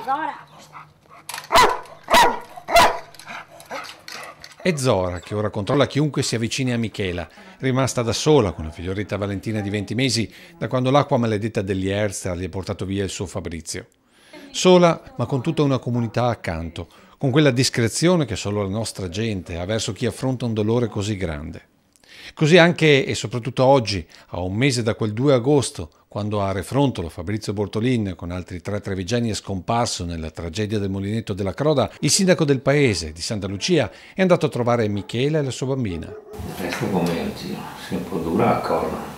Zora. È Zora che ora controlla chiunque si avvicini a Michela, rimasta da sola con la figlioletta Valentina di 20 mesi da quando l'acqua maledetta degli Erster gli ha portato via il suo Fabrizio. Sola ma con tutta una comunità accanto, con quella discrezione che solo la nostra gente ha verso chi affronta un dolore così grande. Così anche e soprattutto oggi, a un mese da quel 2 agosto, quando a Refrontolo Fabrizio Bortolin con altri tre trevigiani è scomparso nella tragedia del Molinetto della Croda, il sindaco del paese di Santa Lucia è andato a trovare Michela e la sua bambina. Il resto come oggi, si è un po' dura la Croda.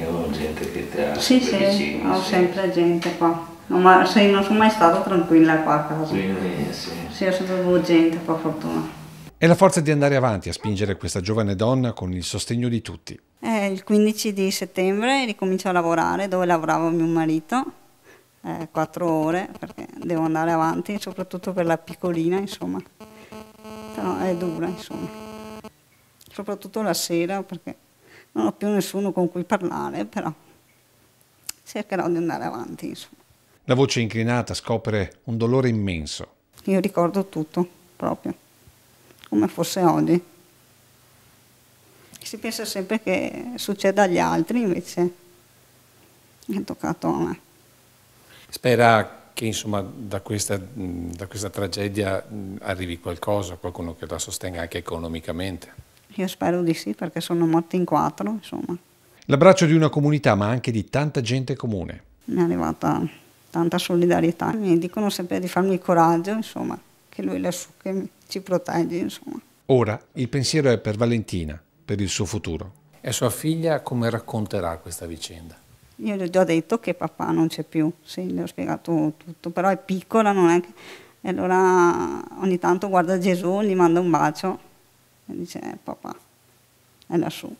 Io ho gente che ti ha Sì, sì, vicino, ho sì. sempre gente qua. Non, sì, non sono mai stata tranquilla qua a casa. Quindi, sì. sì, ho sempre avuto gente qua, fortuna. È la forza di andare avanti a spingere questa giovane donna con il sostegno di tutti. Eh, il 15 di settembre ricomincio a lavorare dove lavorava mio marito, eh, 4 ore perché devo andare avanti, soprattutto per la piccolina, insomma. Però è dura, insomma. Soprattutto la sera perché non ho più nessuno con cui parlare, però cercherò di andare avanti, insomma. La voce inclinata scopre un dolore immenso. Io ricordo tutto, proprio come fosse oggi. Si pensa sempre che succeda agli altri, invece è toccato a me. Spera che insomma, da, questa, da questa tragedia arrivi qualcosa, qualcuno che la sostenga anche economicamente. Io spero di sì, perché sono morti in quattro, insomma. L'abbraccio di una comunità, ma anche di tanta gente comune. Mi è arrivata tanta solidarietà, mi dicono sempre di farmi coraggio, insomma che lui lassù che ci protegge, insomma. Ora il pensiero è per Valentina, per il suo futuro. E sua figlia come racconterà questa vicenda? Io gli ho già detto che papà non c'è più, sì, le ho spiegato tutto, però è piccola, non è che... E allora ogni tanto guarda Gesù, gli manda un bacio e dice eh, papà, è lassù.